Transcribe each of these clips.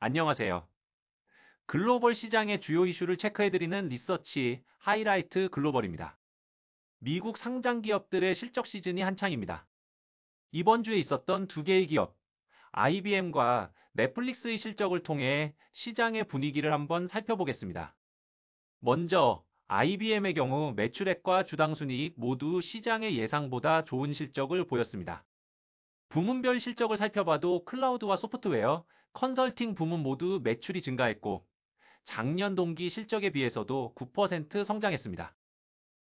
안녕하세요. 글로벌 시장의 주요 이슈를 체크해드리는 리서치 하이라이트 글로벌입니다. 미국 상장 기업들의 실적 시즌이 한창입니다. 이번 주에 있었던 두 개의 기업, IBM과 넷플릭스의 실적을 통해 시장의 분위기를 한번 살펴보겠습니다. 먼저 IBM의 경우 매출액과 주당 순이익 모두 시장의 예상보다 좋은 실적을 보였습니다. 부문별 실적을 살펴봐도 클라우드와 소프트웨어, 컨설팅 부문 모두 매출이 증가했고 작년 동기 실적에 비해서도 9% 성장했습니다.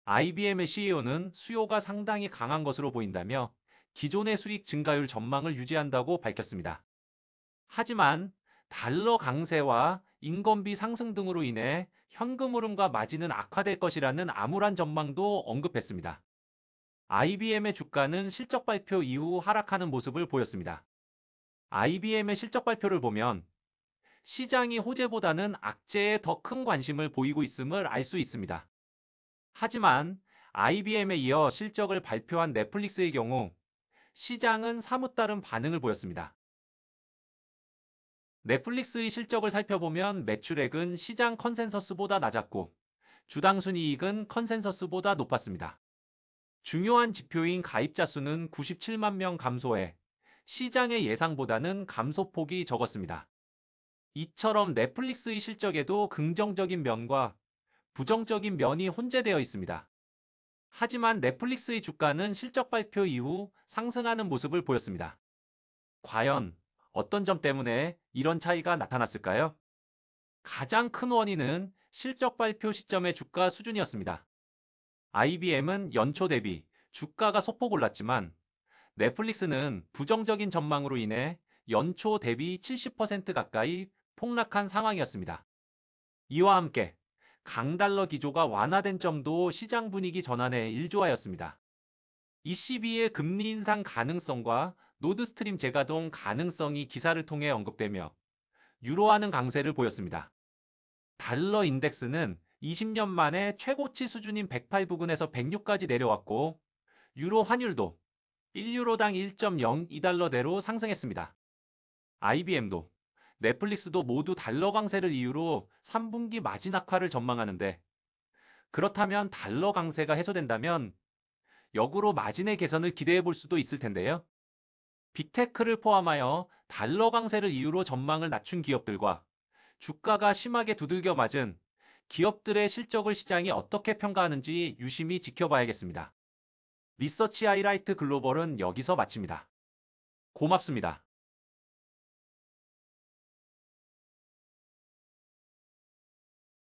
IBM의 CEO는 수요가 상당히 강한 것으로 보인다며 기존의 수익 증가율 전망을 유지한다고 밝혔습니다. 하지만 달러 강세와 인건비 상승 등으로 인해 현금 흐름과 마진은 악화될 것이라는 암울한 전망도 언급했습니다. IBM의 주가는 실적 발표 이후 하락하는 모습을 보였습니다. IBM의 실적 발표를 보면 시장이 호재보다는 악재에 더 큰 관심을 보이고 있음을 알 수 있습니다. 하지만 IBM에 이어 실적을 발표한 넷플릭스의 경우 시장은 사뭇 다른 반응을 보였습니다. 넷플릭스의 실적을 살펴보면 매출액은 시장 컨센서스보다 낮았고 주당 순이익은 컨센서스보다 높았습니다. 중요한 지표인 가입자 수는 97만 명 감소해 시장의 예상보다는 감소폭이 적었습니다. 이처럼 넷플릭스의 실적에도 긍정적인 면과 부정적인 면이 혼재되어 있습니다. 하지만 넷플릭스의 주가는 실적 발표 이후 상승하는 모습을 보였습니다. 과연 어떤 점 때문에 이런 차이가 나타났을까요? 가장 큰 원인은 실적 발표 시점의 주가 수준이었습니다. IBM은 연초 대비 주가가 소폭 올랐지만 넷플릭스는 부정적인 전망으로 인해 연초 대비 70% 가까이 폭락한 상황이었습니다. 이와 함께 강달러 기조가 완화된 점도 시장 분위기 전환에일조하였습니다 ECB의 금리 인상 가능성과 노드스트림 재가동 가능성이 기사를 통해 언급되며 유로화는 강세를 보였습니다. 달러 인덱스는 20년 만에 최고치 수준인 108 부근에서 106까지 내려왔고 유로 환율도 1유로당 1.02달러대로 상승했습니다. IBM도 넷플릭스도 모두 달러 강세를 이유로 3분기 마진 악화를 전망하는데 그렇다면 달러 강세가 해소된다면 역으로 마진의 개선을 기대해 볼 수도 있을 텐데요. 빅테크를 포함하여 달러 강세를 이유로 전망을 낮춘 기업들과 주가가 심하게 두들겨 맞은 기업들의 실적을 시장이 어떻게 평가하는지 유심히 지켜봐야겠습니다. 리서치 하이라이트 글로벌은 여기서 마칩니다. 고맙습니다.